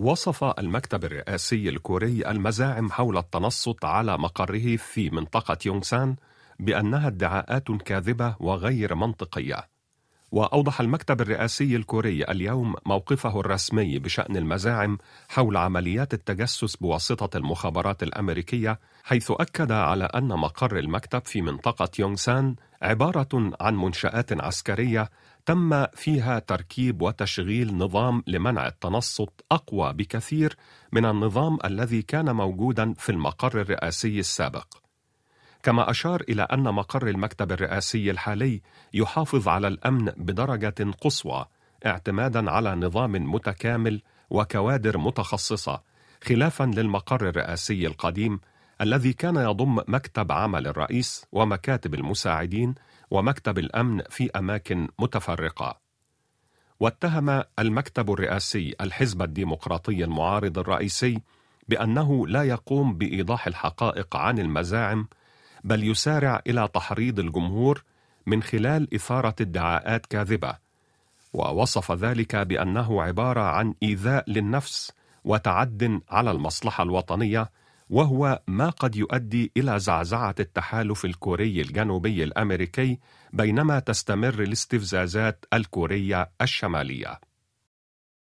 وصف المكتب الرئاسي الكوري المزاعم حول التنصت على مقره في منطقة يونغسان بأنها ادعاءات كاذبة وغير منطقية وأوضح المكتب الرئاسي الكوري اليوم موقفه الرسمي بشأن المزاعم حول عمليات التجسس بواسطة المخابرات الأمريكية حيث أكد على أن مقر المكتب في منطقة يونغسان عبارة عن منشآت عسكرية تم فيها تركيب وتشغيل نظام لمنع التنصت أقوى بكثير من النظام الذي كان موجودا في المقر الرئاسي السابق كما أشار إلى أن مقر المكتب الرئاسي الحالي يحافظ على الأمن بدرجة قصوى اعتمادا على نظام متكامل وكوادر متخصصة خلافا للمقر الرئاسي القديم الذي كان يضم مكتب عمل الرئيس ومكاتب المساعدين ومكتب الأمن في أماكن متفرقة واتهم المكتب الرئاسي الحزب الديمقراطي المعارض الرئيسي بانه لا يقوم بايضاح الحقائق عن المزاعم بل يسارع الى تحريض الجمهور من خلال اثاره ادعاءات كاذبه ووصف ذلك بانه عباره عن ايذاء للنفس وتعد على المصلحه الوطنيه وهو ما قد يؤدي الى زعزعه التحالف الكوري الجنوبي الامريكي بينما تستمر الاستفزازات الكوريه الشماليه